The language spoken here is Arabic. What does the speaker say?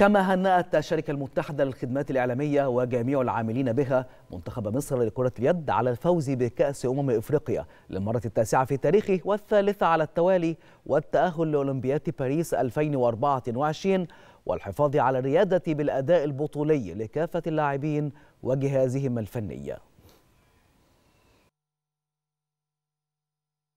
كما هنأت الشركة المتحدة للخدمات الإعلامية وجميع العاملين بها منتخب مصر لكرة اليد على الفوز بكأس أمم إفريقيا للمرة التاسعة في تاريخه والثالثة على التوالي والتأهل لأولمبياد باريس 2024 والحفاظ على الريادة بالأداء البطولي لكافة اللاعبين وجهازهم الفني